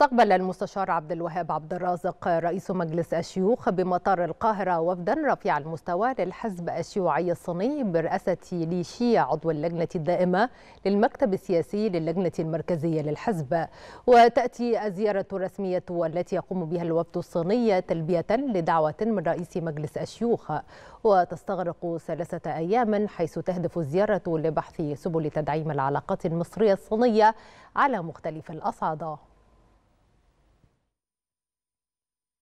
استقبل المستشار عبد الوهاب عبد الرازق رئيس مجلس الشيوخ بمطار القاهرة وفدا رفيع المستوى للحزب الشيوعي الصيني برئاسة لي شي عضو اللجنة الدائمة للمكتب السياسي للجنة المركزية للحزب وتأتي الزيارة الرسمية التي يقوم بها الوفد الصيني تلبية لدعوة من رئيس مجلس الشيوخ وتستغرق ثلاثة أيام حيث تهدف الزيارة لبحث سبل تدعيم العلاقات المصرية الصينية على مختلف الأصعدة